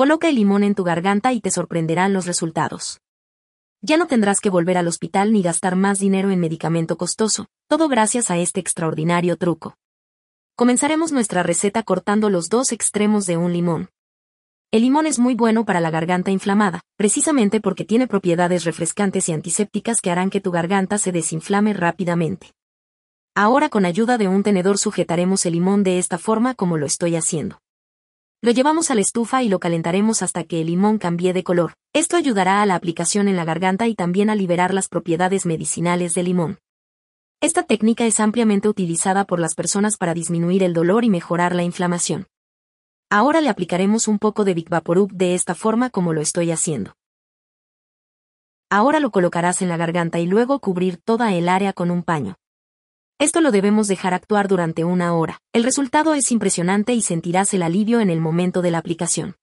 Coloca el limón en tu garganta y te sorprenderán los resultados. Ya no tendrás que volver al hospital ni gastar más dinero en medicamento costoso, todo gracias a este extraordinario truco. Comenzaremos nuestra receta cortando los dos extremos de un limón. El limón es muy bueno para la garganta inflamada, precisamente porque tiene propiedades refrescantes y antisépticas que harán que tu garganta se desinflame rápidamente. Ahora con ayuda de un tenedor sujetaremos el limón de esta forma como lo estoy haciendo. Lo llevamos a la estufa y lo calentaremos hasta que el limón cambie de color. Esto ayudará a la aplicación en la garganta y también a liberar las propiedades medicinales del limón. Esta técnica es ampliamente utilizada por las personas para disminuir el dolor y mejorar la inflamación. Ahora le aplicaremos un poco de Big Vaporub de esta forma como lo estoy haciendo. Ahora lo colocarás en la garganta y luego cubrir toda el área con un paño. Esto lo debemos dejar actuar durante una hora. El resultado es impresionante y sentirás el alivio en el momento de la aplicación.